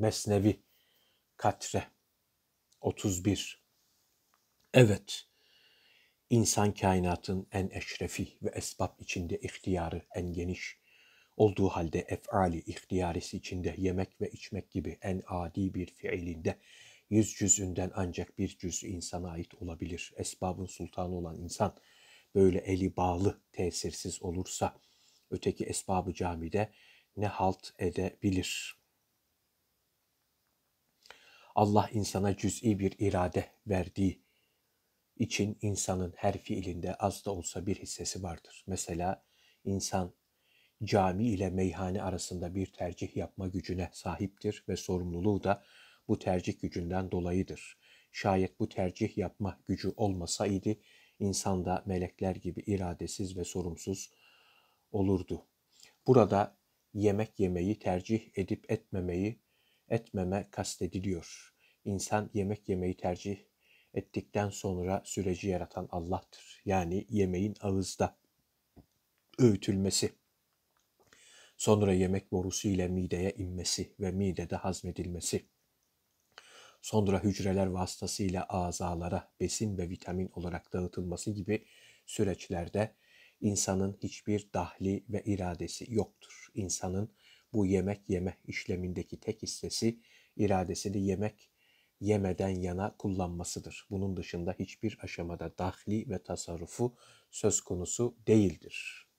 Mesnevi Katre 31 Evet, insan kainatın en eşrefi ve esbab içinde ihtiyarı en geniş, olduğu halde efali ihtiyarisi içinde yemek ve içmek gibi en adi bir fiilinde yüz cüzünden ancak bir cüz insana ait olabilir. Esbabın sultanı olan insan böyle eli bağlı, tesirsiz olursa öteki esbabı camide ne halt edebilir. Allah insana cüz'i bir irade verdiği için insanın her fiilinde az da olsa bir hissesi vardır. Mesela insan cami ile meyhane arasında bir tercih yapma gücüne sahiptir ve sorumluluğu da bu tercih gücünden dolayıdır. Şayet bu tercih yapma gücü olmasaydı insan da melekler gibi iradesiz ve sorumsuz olurdu. Burada yemek yemeyi tercih edip etmemeyi etmeme kastediliyor. İnsan yemek yemeyi tercih ettikten sonra süreci yaratan Allah'tır. Yani yemeğin ağızda öğütülmesi, sonra yemek borusu ile mideye inmesi ve midede hazmedilmesi, sonra hücreler vasıtasıyla azalara besin ve vitamin olarak dağıtılması gibi süreçlerde insanın hiçbir dahli ve iradesi yoktur. İnsanın bu yemek yeme işlemindeki tek hissesi iradesini yemek yemeden yana kullanmasıdır. Bunun dışında hiçbir aşamada dahli ve tasarrufu söz konusu değildir.